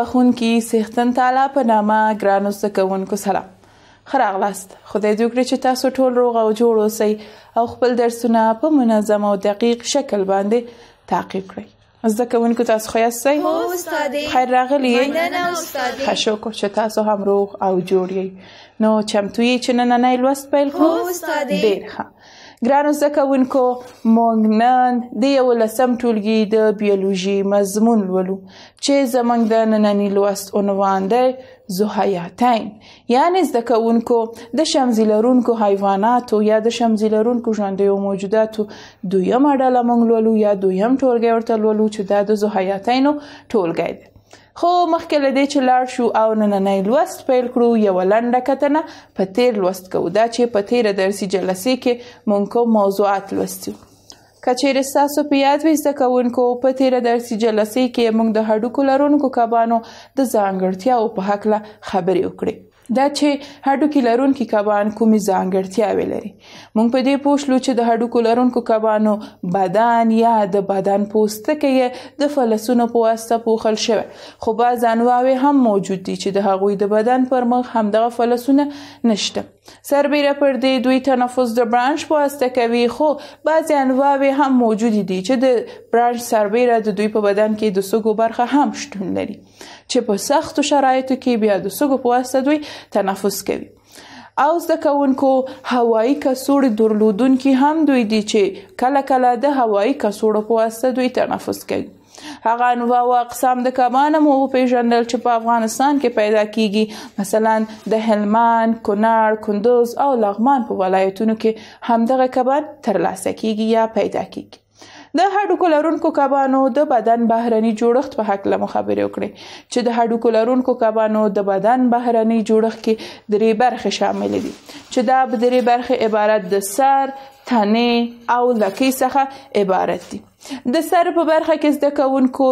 غوښونکي سیختن تعالی په نامه ګرانو سکونکو سلام خراغلاست خدای دې وکړي چې تاسو ټول روغ او جوړ اوسئ او خپل درسونه په منظم او دقیق شکل باندې تعقیب کړئ زده کوونکو تاسو خو یاستئ هو استاد خیر راغلی مننه استاد ښه کو چې تاسو هم روغ او جوړ یئ نو چمتو یې چې نن نه لوست پیل کو استاد ډیر ښه ګرانو زده کوونکو موږ نن د یولسم ټولګي د بیولوژي مضمون لولو چې زموږ د ننني لوست عنوان دی زحیاتین یعنی زده کوونکو د شمزیلرونکو حیواناتو یا د شمزیلرونکو ژوندیو موجوداتو دویم اډاله موږ لولو یا دویم ټولګی ورته لولو چې دا د زحیاتینو ټولګی دی خو مخکې له دې چې لاړ شو او نننۍ لوست پیل کړو یو لنډه کتنه په تیر لوست کوو دا چې په تیر درسي جلسې کې مونږ کوم موضوعات لوستو کچېر ساسو په یاد وي زده کوونکو په تیر درسي جلسې کې موږ د هډوکو لرونکو کبانو د ځانګړتیاو په حق له خبرې وکړې دا چې هډوکي لرونکي کبان کومې ځانګړتیاوې لري موږ په دې پوه شلو چې د هډوکو لرونکو کبانو بدن یا د بدن پوستکی د فلسونو په واسطه پوښل شوی خو بعض انواوې هم موجود دي چې د هغوی د بدن پر مخ همدغه فلسونه نشته سربیره پر دې دوی تنفس د برانچ په واسطه کوي خو بعضی انواوې هم موجود دي چې د برانچ سربیره د دوی په بدن کې د سږو برخه هم شتون لري چې په سختو شرایطو کې بیا د سږو په واسطه دوی تنفس کوي او زده کوونکو هوایی کڅوړې درلودونکي هم دوی دي چې کله کله د هوایی کڅوړو په واسطه دوی تنفس کوي هغه انواع او اقسام د کبانه مو پیژندل چې په افغانستان کې پیدا کیږي مثلا د هلمند کونړ کندوز او لغمان په ولایتونو کې همدغه کبان ترلاسه کیږي یا پیدا کیږي د هډوکو لرونکو کبانو د بدن بهرني جوړښت په حق له مخابره وکړي چې د هډوکو لرونکو کبانو د بدن بهرني جوړښت کې درې برخې شامل دي چې دا درې برخې عبارت د سر تنې او لکې څخه عبارت دي د سر په برخه کې زده کوونکو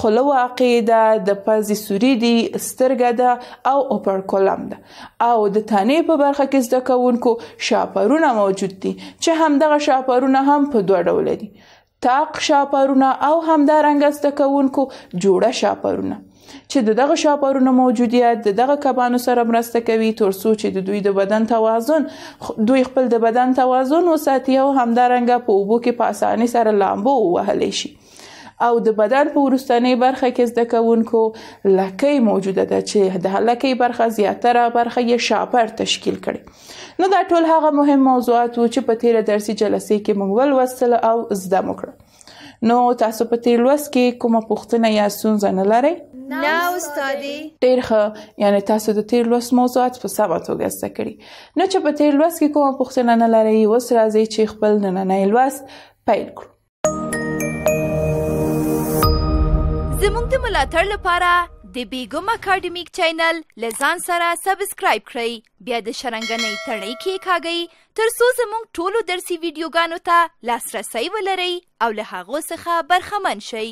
خلو عقیده د پزې سوري دي سترګه ده او اوپر کولم ده او د تنې په برخه کې زده کوونکو شاپرونه موجود دي چې همدغه شاپرونه هم په دوه ډول دي تاق شاپرونه او همدارنګه زده کوونکو جوړه شاپرونه چې د دغه شاپورونو موجودیت د دغه کبانو سره مرسته کوي ترڅو چې د دوی د بدن توازن دوی خپل د بدن توازن وساتي او همدارنګه په اوبو کې په اساني سره لامبو وهلی شي او د بدن په ورستنې برخه کې زده کوونکو لکې موجوده ده چې د لکې برخه زیاتره برخه یې شاپر تشکیل کړي نو دا ټول هغه مهم موضوعات وو چې په تیر درسي جلسې کې موږ ولوستل او زده مو کړ نو تاسو په تیر لوست کې کومه پوښتنه یا سونځ نه لرئ نه استادي ډیر ښه یعنی تاسو د تیر لوست موضوعات په سمه توګه زده کړی نه چې په تیر لوست کې کومه پوښتنه نه لرئ اوس راځئ چې خپل نننۍ لوست پیل کړو زموږ د ملاتړ لپاره د بیګم اکیډمیک چینل لزان سره سبسکرایب کړئ بیا د شرنګنۍ تړۍ کې کاږئ تر څو زموږ ټولو درسي ویډیوګانو ته لاسرسی ولرئ او له هغو څخه برخمن شئ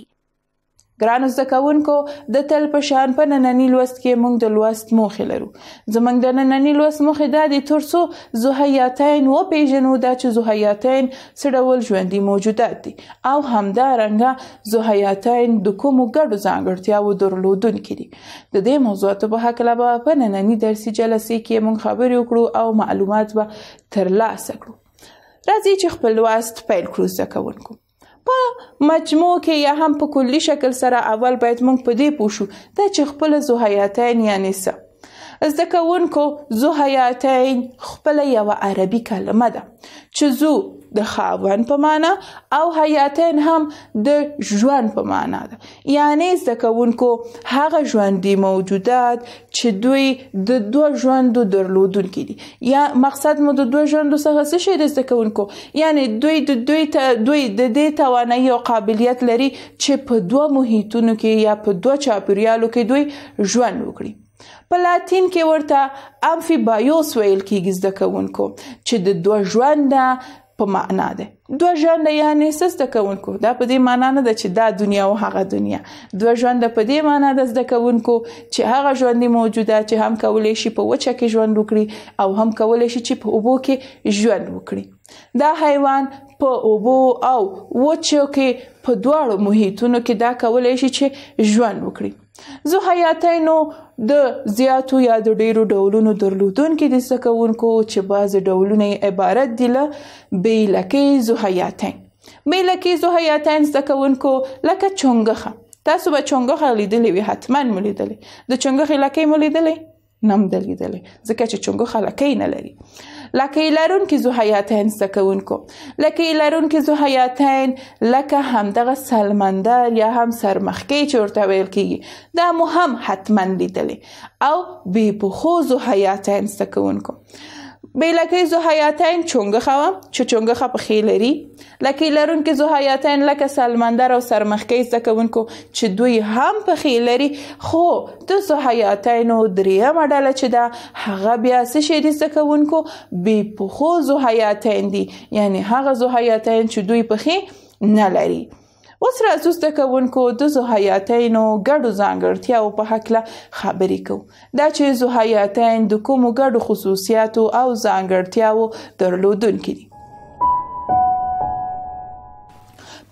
ګرانو زده کوونکو د تل په شان په نننی لوست کې موږ د لوست موخې لرو زموږ د نننی لوست موخې دا دي ترڅو زهیاتین وپیژنو دا چې زهیاتین څه ډول ژوندي موجودات دي او همدارنګه زهیاتین د کومو ګډو ځانګړتیاوو درلودونکي دي د دې موضوعاتو په هکله به په نننی درسي جلسې کې موږ خبرې وکړو او معلومات به ترلاسه کړو راځي چې خپل لوست پیل کړو زده کوونکو په مجموع کې یا هم په کلی شکل سره اول باید موږ په دې پوښو دا چې خپل زوحیاتین یعنی څه زده کوونکو زوحیاتین خپل یو عربي کلمه ده چې زو د خاوند په معنا او حیاتین هم د ژوند په معنا ده یعنی زده کوونکو هغه ژوندي موجودات چې دوی د دوه ژوندو درلودونکي دي یا مقصد مو د دوه ژوندو څخه څه شی زده کوونکو یعنی دوی د دوی ته دوی د دې توانایي او قابلیت لري چې په دوه محیطونو کې یا په دوه چاپیریالو کې دوی ژوند وکړي په لاتین کې ورته امفیبایوس ویل کېږي زده کوونکو چې د دوه ژوند په معنا ده دوه ژوند یعنی سست کوونکو دا په دې معنا نه ده چې دا دنیا او هغه دنیا دوه ژوند په دې معنا ده زده کوونکو چې هغه ژوند موجوده چې هم کولای شي په وچه کې ژوند وکړي او هم کولای شي چې په اوبو کې ژوند وکړي دا حیوان په اوبو او وچو کې په دواړو محیطونو کې دا کولای شي چې ژوند وکړي ذوحیاتینو د زیاتو یا د ډیرو ډولونو درلودونکي دي سکونکو چې بعض ډولونه عبارت دي له بیلکی ذوحیاتین بیلکی ذوحیاتین سکونکو لکه چونګخه تاسو به چونګخه لیدلې وي حتما ملیدلې د چونګخه لکه ملیدلې نم دلیدلې ځکه چې چونګخه لکه نه لري لکه لرونکي زحیاتین سکونکو لکه لرونکي زحیاتین لکه همدغه سلمندر یا هم سرمخکی چورته ویل کیږي دا مو هم حتما لیدلی او بې پخو زحیاتین سکونکو به لکه زهیاتین چونګخه و چې چونګخه په خیلري لکه لرونکو زهیاتین لکه سلمندر او سرمخکی زکونکو چې دوی هم په خیلري خو د زهیاتین او دریم ډله چې ده هغه بیا څه شي دي زکونکو بی په خو زهیاتین دي یعنی هغه زهیاتین چې دوی په خې نه لري اوس راځو زده کوونکو د زوحیاتینو ګډو ځانګړتیاو په هکله خبرې کوو دا چې زوحیاتین د کومو ګډو خصوصیاتو او ځانګړتیاو درلودونکي دي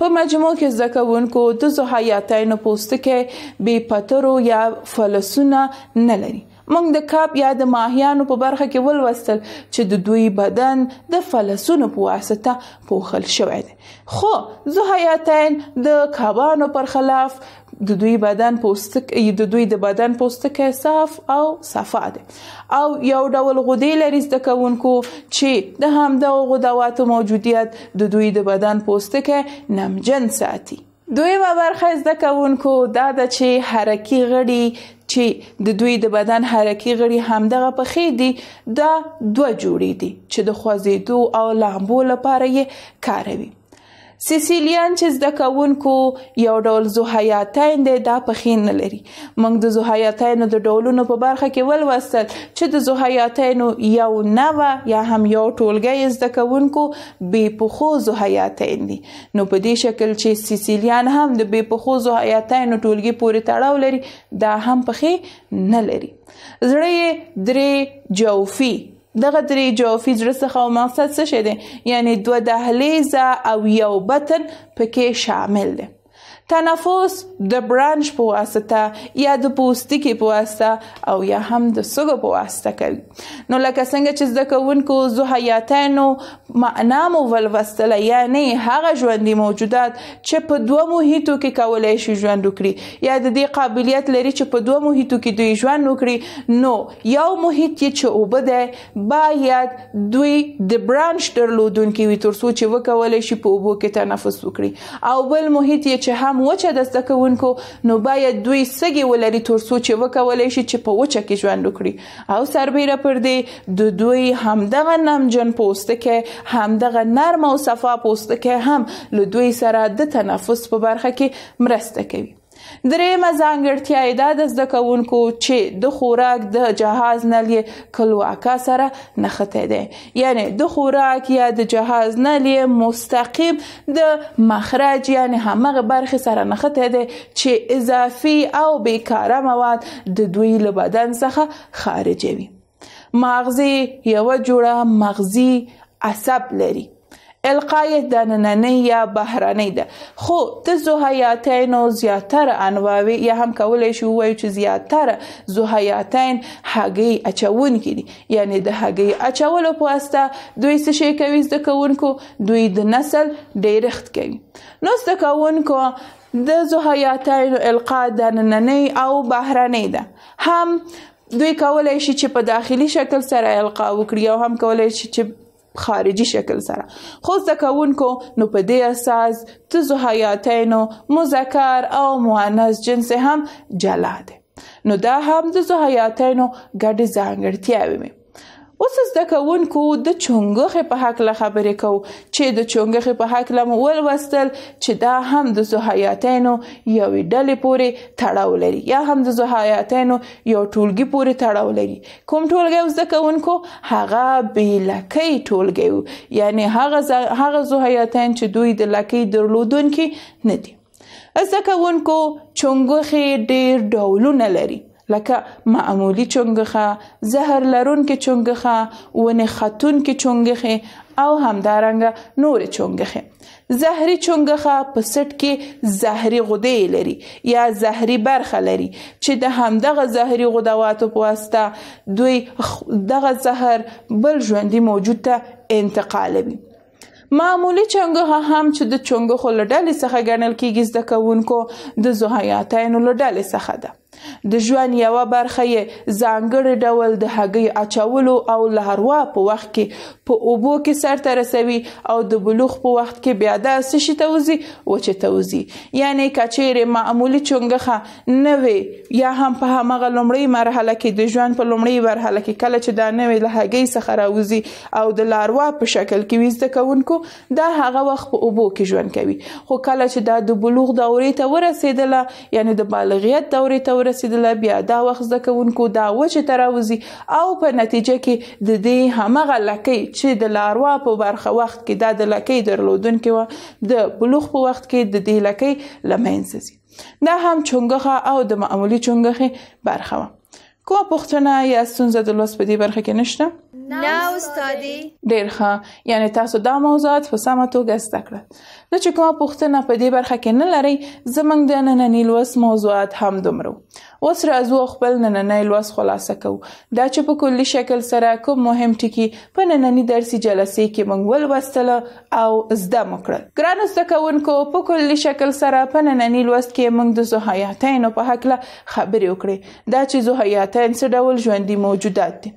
په مجموع کې زکوونکو د زوحیاتینو پوستکي بې پترو یا فلسونه نه لري موږ د کاپ یا د ماهیانو په برخه کې ولوستل چې د دوی بدن د فلسونو په واسطه پوښل شوی دی خو زهیاتین د کابانو پر خلاف د دوی بدن پوستک د دوی د بدن پوستکی صاف او صفا دي او یو ډول غدې لري زده کوونکو چې د همدغه غدواتو موجودیت د دوی د بدن پوستکی نمجن ساتي دویمه برخه زده کوونکو دا د چې حرکي غړي چې د دوی د بدن حرکي غړي همدغه پخې دي دا دوه جوړې دي چې د خوځېدو او لامبو لپاره یې کاروي سیسیلیان چې زده کوونکو یو ډول زوحیاتین دی دا پخې نه لري موږ د زوحیاتینو د ډولونو په برخه کې ولوستل چې د زوحیاتینو یو نوه یا هم یو ټولګی زده کوونکو بې پخو زوحیاتین دي نو په دې شکل چې سیسیلیان هم د بې پخو زوحیاتینو ټولګي پورې تړاو لري دا هم پخې نه لري زړه یې درې جوفي دغه درې جوفي زړه څخه مقصد څه شي دی یعنی دوه دهلیزه او یو بطن پکې شامل دی تنفس د برانچ په واسطه یا د پوستکي په واسطه او یا هم د سږو په واسطه کوي نو لکه څنګه چې زده کوونکو زحیاتینو معنا مو ولوستله یعنی هغه ژوندي موجودات چې په دوه محیطو کې کولای شي ژوند وکړي یا د دې قابلیت لري چې په دوه محیطو کې دوی ژوند وکړي نو یو محیط چې اوبه ده باید دوی د برانچ درلودونکي وي ترڅو چې وکولای شي په اوبو کې تنفس وکړي او بل محیط چې هم هم وچه د زده کوونکو نو باید دوی سګي ولري ترڅو چې وکولای شي چې په وچه کې ژوند وکړي او سربیره پر دې د دوی همدغه نمجن پوسته کې همدغه نرم او صفا پوسته کې هم له دوی سره د تنفس په برخه کې مرسته کوي درېمه ځانګړتیا یې دا د زده کوونکو چې د خوراک د جهاز نه لې کلواکا سره نښته دی یعنی د خوراک یا د جهاز نه لې مستقیم د مخرج یعنی همغه برخه سره نښته دی چې اضافي او بیکاره مواد د دوی له بدن څخه خارجوي مغزي یو جوړه مغزي عصب لري القای د نننۍ یا بهرنۍ ده خو د زوهیاتینو زیاتره انواوې یا هم کولای شو وایو چې زیاتره زوهیاتین هګۍ اچونکي دي یعنی د هګۍ اچولو په واسطه دوی څه شي کوي زده کوونکو دوی د نسل ډیرښت کوي نو زده کوونکو د زوهیاتین القا د نننۍ او بهرنۍ ده هم دوی کولای شي چې په داخلي شکل سره القا وکړي او هم کولای شي چې خارجي شکل سره خو ځکوونکو نو په دې اساس تزوحیاتینو مذکر او مؤنث جنس هم جلا دي نو دا هم د زوحیاتینو ګډه ځانګړتیاوي اوس زده کوونکو د چونګخې په حق له خبرې کوو چې د چونګخې په حق له ولوستل چې دا هم د زحیاتینو یو ډلې پورې تړاو لري یا هم د زحیاتینو یو ټولګي پورې تړاو لري کوم ټولګي زده کوونکو هغه به لکې ټولګي یعنی هغه هغه زحیاتین چې دوی د لکې درلودونکي نه دي زده کوونکو چونګخې ډېر ډولونه لري لکه معمولی چونګخه زهر لرونکې چونګخه ونې خاتونکې چونګخه او همدارنګ نور چونګخه زهري چونګخه په سټ کې زهري غدې لري یا زهري برخه لري چې د همدغه زهري غدواتو په واسطه دوی دغه زهر بل ژوندي موجود ته انتقالوي معمولی چنګه هم چې د چنګه خلډل څخه ګڼل کیږي د کوونکو د زهیاتینو لډل څخه ده د ژوند یوه برخه یې ځانګړي ډول د هګۍ اچولو او لهروا په وخت کې په اوبو کې سرته رسوي او د بلوغ په وخت کې بیا دا څه شي ته وځي وچې ته وځي یعنې که چیرې معمولي چونګښه نه وي یا هم په همغه لومړۍ مرحله کې د ژوند په لومړۍ مرحله کې کله چې دا نوې له هګۍ څخه راوځي او د لاروا په شکل کې وي زده کوونکو دا هغه وخت په اوبو کې ژوند کوي خو کله چې دا د بلوغ دورې ته ورسېدله یعنې د بالغیت دورې ته ورسېدله بیا دا وخت زده کوونکو دا وچې ته راوځي او په نتیجه کې د دې همغه لکۍ چې د لاروا په برخه وخت کې دا د لکۍ درلودونکې وه د بلوغ په وخت کې د دې لکۍ له منځه ځي دا هم چونګخه او د معمولی چونګخې برخه وه کومه پوښتنه یا ستونزه د لوست په دې برخه کې نشته نه استادي ډیر ښه یعنی تاسو دا موضوعات په سمه توګه زده کړل نه چې کومه پوښتنه په دې برخه کې نه لرئ زموږ د نننی لوست موضوعات هم دومره اوس راځو خپل نننی لوست خلاصه کوو دا چې په کلي شکل سره کوم مهم ټکي په نننی درسي جلسې کې موږ ولوستل او زده مو کړل ګرانو زده کوونکو په کلي شکل سره په نننی لوست کې موږ د زحیاتینو په هکله خبرې وکړې دا چې زحیاتین څه ډول ژوندي موجودات دي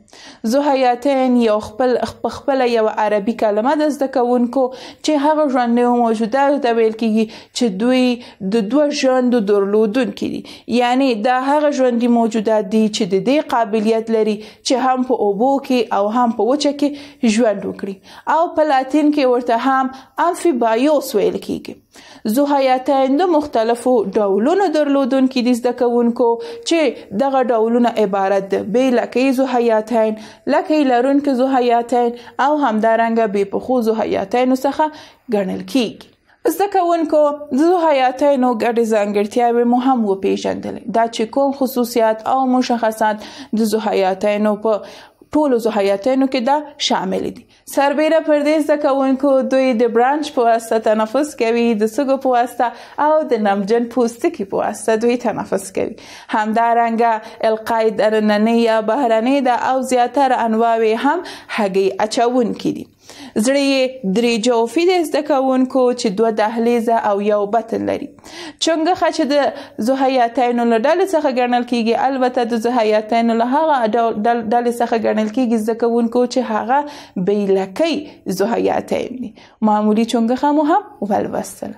زحیاتین یو خپل خپل یو عربي کلمه د زده کوونکو چې هغه ژوندي موجودات موجوده ته ویل کیږي چې دوی د دوه ژوندو درلودونکي دي یعنی دا هغه ژوندي موجودات دي چې د دې قابلیت لري چې هم په اوبو کې او هم په وچه کې ژوند وکړي او په لاتین کې ورته هم امفیبایوس ویل کیږي زوحیاتین د مختلفو ډولونو درلودونکي دي زده کوونکو چې دغه ډولونه عبارت ده به لکې زوحیاتین لکې لرونکو زوحیاتین او همدارنګه به په خو زوحیاتین څخه ګڼل کیږي زده کوونکو د حیاتینو ګډې ځانګړتیاوې مو هم وپیژندلې دا چې کوم خصوصیات او مشخصات د زحیاتینو په ټولو زحیاتینو کې دا شامل دي سربیره پر دې ځکهونکو دوی د برانچ په واسطه تنفس کوي د سګو په واسطه او د نمجن پوستکي په واسطه دوی تنفس کوي همدارنګه القاید رننی یا بهرنی د او زیاتره انواوې هم هګي اچون کړي زړه یې درې جوفي د زده کوونکو چې دوه دهلیزه او یو بطن لري چنګخه چې د زهیاتینو له ډلې څخه ګڼل کیږي البته د زهیاتینو له هغه ډلې څخه ګڼل کیږي زده کوونکو چې هغه بیلکی زهیاتین معمولی چنګخه مو هم ولوستله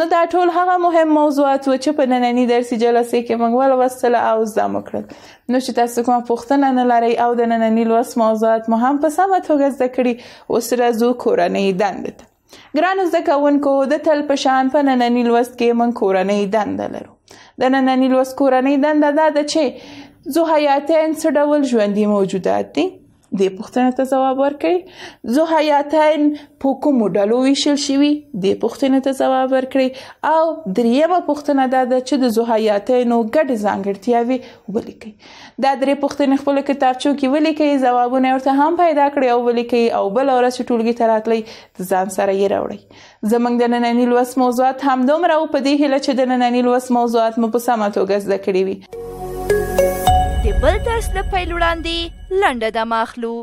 نو دا ټول هغه مهم موضوعات و چې په نننی درسي جلسې کې موږ ول وسله او زده کړل نو چې تاسو کوم پوښتنه نه لرئ او د نننی لوست موضوعات مو هم په سمه توګه زده کړئ اوس راځو کورنۍ دندې ته ګرانو زده کوونکو د تل په شان په نننی لوست کې موږ کورنۍ دنده لرو د نننی لوست کورنۍ دنده دا ده چې زو حیاتین څه ډول ژوندي موجودات دي دې پوښتنې ته ځواب ورکړي زوحیاتین په کومو ډلو ویشل شوي دې پوښتنې ته ځواب ورکړي او دریمه پوښتنه دا ده چې د زوحیاتینو ګډې ځانګړتیاوې ولیکي دا درې پوښتنې خپل کتابچو کې ولیکي ځوابونه ورته هم پیدا کړی او ولیکي او بل ورځ ټولګي ته راتلی ځان سره یې راوړي زمنګ د نننی لوست موضوعات همدومره او په دې هیله چې د نننی لوست موضوعات مو په سمه توګه زده کړی وي د بل درس له پیل وړاندې لنډه دمه اخلو